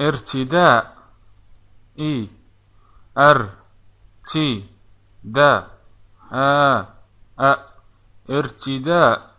ارتداء اي ار تي دا ا ا ارتداء